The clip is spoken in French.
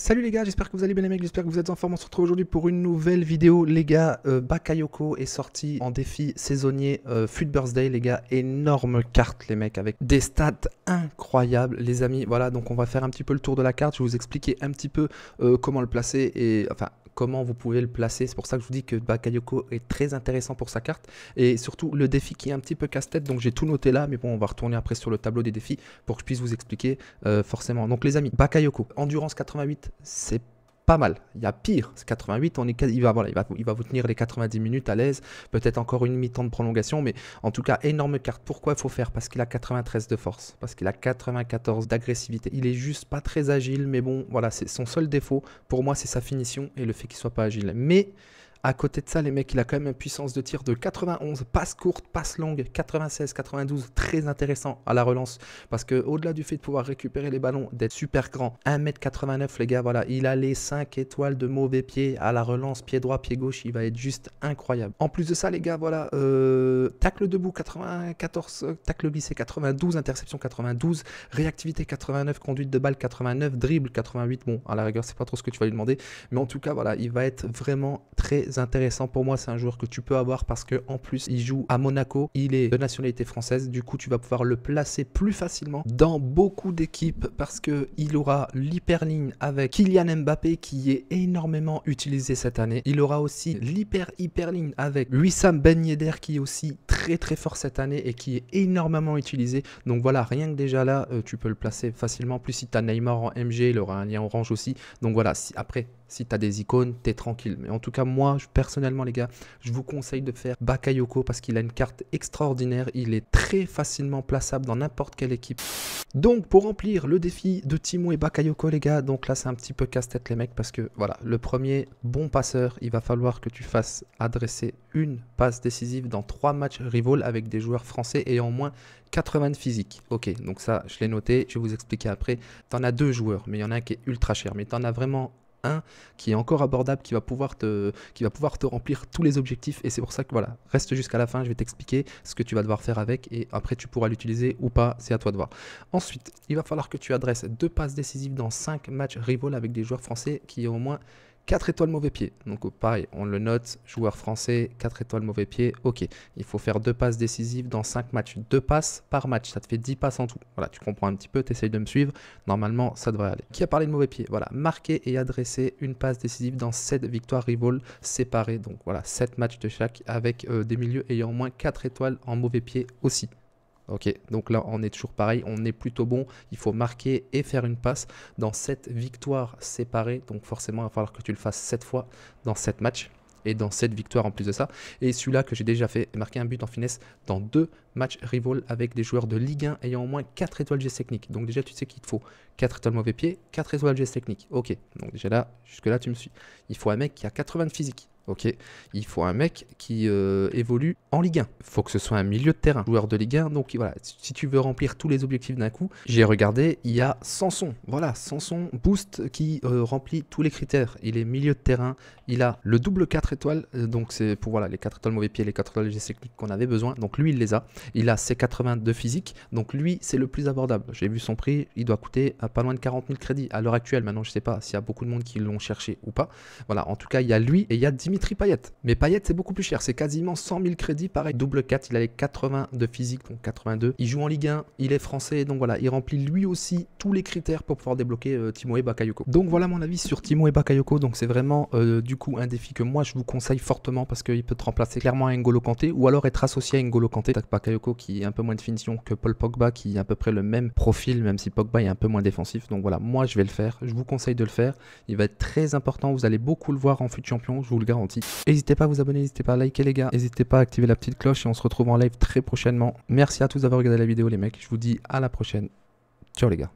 Salut les gars, j'espère que vous allez bien les mecs, j'espère que vous êtes en forme. On se retrouve aujourd'hui pour une nouvelle vidéo. Les gars, euh, Bakayoko est sorti en défi saisonnier euh, Birthday. Les gars, énorme carte les mecs avec des stats incroyables les amis. Voilà, donc on va faire un petit peu le tour de la carte. Je vais vous expliquer un petit peu euh, comment le placer et enfin comment vous pouvez le placer. C'est pour ça que je vous dis que Bakayoko est très intéressant pour sa carte. Et surtout le défi qui est un petit peu casse-tête. Donc j'ai tout noté là, mais bon, on va retourner après sur le tableau des défis pour que je puisse vous expliquer euh, forcément. Donc les amis, Bakayoko, endurance 88, c'est pas mal. Il y a pire. c'est 88, on est, il, va, voilà, il, va, vous tenir les 90 minutes à l'aise. Peut-être encore une mi-temps de prolongation, mais en tout cas, énorme carte. Pourquoi il faut faire Parce qu'il a 93 de force, parce qu'il a 94 d'agressivité. Il est juste pas très agile, mais bon, voilà, c'est son seul défaut. Pour moi, c'est sa finition et le fait qu'il soit pas agile. Mais à côté de ça, les mecs, il a quand même une puissance de tir de 91, passe courte, passe longue, 96, 92, très intéressant à la relance. Parce que au-delà du fait de pouvoir récupérer les ballons, d'être super grand, 1m89 les gars, voilà, il a les 5 étoiles de mauvais pied à la relance, pied droit, pied gauche, il va être juste incroyable. En plus de ça, les gars, voilà, euh, tacle debout 94, tacle glissé 92, interception 92, réactivité 89, conduite de balle 89, dribble 88, bon, à la rigueur, c'est pas trop ce que tu vas lui demander, mais en tout cas, voilà, il va être vraiment très intéressant. Pour moi, c'est un joueur que tu peux avoir parce que en plus, il joue à Monaco. Il est de nationalité française. Du coup, tu vas pouvoir le placer plus facilement dans beaucoup d'équipes parce que il aura l'hyperline avec Kylian Mbappé qui est énormément utilisé cette année. Il aura aussi l'hyper ligne avec Wissam Ben Yedder qui est aussi très très fort cette année et qui est énormément utilisé. Donc voilà, rien que déjà là, euh, tu peux le placer facilement. Plus si tu as Neymar en MG, il aura un lien orange aussi. Donc voilà, si après si tu as des icônes, t'es tranquille. Mais en tout cas, moi, personnellement, les gars, je vous conseille de faire Bakayoko parce qu'il a une carte extraordinaire. Il est très facilement plaçable dans n'importe quelle équipe. Donc, pour remplir le défi de Timo et Bakayoko, les gars, donc là, c'est un petit peu casse-tête, les mecs, parce que voilà, le premier bon passeur, il va falloir que tu fasses adresser une passe décisive dans trois matchs rivaux avec des joueurs français ayant au moins 80 physiques. physique. Ok, donc ça, je l'ai noté, je vais vous expliquer après. T'en as deux joueurs, mais il y en a un qui est ultra cher, mais t'en as vraiment un qui est encore abordable, qui va pouvoir te, qui va pouvoir te remplir tous les objectifs. Et c'est pour ça que voilà, reste jusqu'à la fin, je vais t'expliquer ce que tu vas devoir faire avec et après tu pourras l'utiliser ou pas, c'est à toi de voir. Ensuite, il va falloir que tu adresses deux passes décisives dans cinq matchs rivaux avec des joueurs français qui ont au moins 4 étoiles mauvais pieds, Donc pareil, on le note, joueur français, 4 étoiles mauvais pieds, ok. Il faut faire deux passes décisives dans 5 matchs. Deux passes par match, ça te fait 10 passes en tout. Voilà, tu comprends un petit peu, tu de me suivre. Normalement, ça devrait aller. Qui a parlé de mauvais pieds Voilà, marquer et adresser une passe décisive dans 7 victoires rivales séparées. Donc voilà, 7 matchs de chaque avec euh, des milieux ayant au moins 4 étoiles en mauvais pied aussi. Ok, donc là on est toujours pareil, on est plutôt bon, il faut marquer et faire une passe dans cette victoire séparée, donc forcément il va falloir que tu le fasses 7 fois dans 7 matchs et dans 7 victoires en plus de ça. Et celui-là que j'ai déjà fait marquer un but en finesse dans deux matchs rival avec des joueurs de Ligue 1 ayant au moins 4 étoiles GS technique. Donc déjà tu sais qu'il te faut 4 étoiles mauvais pieds, 4 étoiles GS techniques. Ok, donc déjà là, jusque là tu me suis. Il faut un mec qui a 80 de physique ok Il faut un mec qui euh, évolue en Ligue 1. Il faut que ce soit un milieu de terrain, joueur de Ligue 1. Donc voilà, si tu veux remplir tous les objectifs d'un coup, j'ai regardé, il y a Sanson. Voilà, Sanson Boost qui euh, remplit tous les critères. Il est milieu de terrain, il a le double 4 étoiles, euh, donc c'est pour voilà, les 4 étoiles mauvais pieds, les 4 étoiles législatives qu'on avait besoin. Donc lui, il les a. Il a ses 82 physiques, donc lui, c'est le plus abordable. J'ai vu son prix, il doit coûter à pas loin de 40 000 crédits à l'heure actuelle. Maintenant, je sais pas s'il y a beaucoup de monde qui l'ont cherché ou pas. Voilà, en tout cas, il y a lui et il y a 10 tri Payet. Mais Payet, c'est beaucoup plus cher. C'est quasiment 100 000 crédits. Pareil, double 4. Il avait les 80 de physique, donc 82. Il joue en Ligue 1. Il est français. Donc voilà, il remplit lui aussi tous les critères pour pouvoir débloquer euh, Timo et Bakayoko. Donc voilà mon avis sur Timo et Bakayoko. Donc c'est vraiment euh, du coup un défi que moi je vous conseille fortement parce qu'il peut te remplacer clairement à N'Golo Kanté ou alors être associé à N'Golo Kanté. T'as Bakayoko qui est un peu moins de finition que Paul Pogba qui est à peu près le même profil, même si Pogba est un peu moins défensif. Donc voilà, moi je vais le faire. Je vous conseille de le faire. Il va être très important. Vous allez beaucoup le voir en fut champion, je vous le garantis. N'hésitez pas à vous abonner, n'hésitez pas à liker les gars, n'hésitez pas à activer la petite cloche et on se retrouve en live très prochainement. Merci à tous d'avoir regardé la vidéo les mecs, je vous dis à la prochaine. Ciao les gars.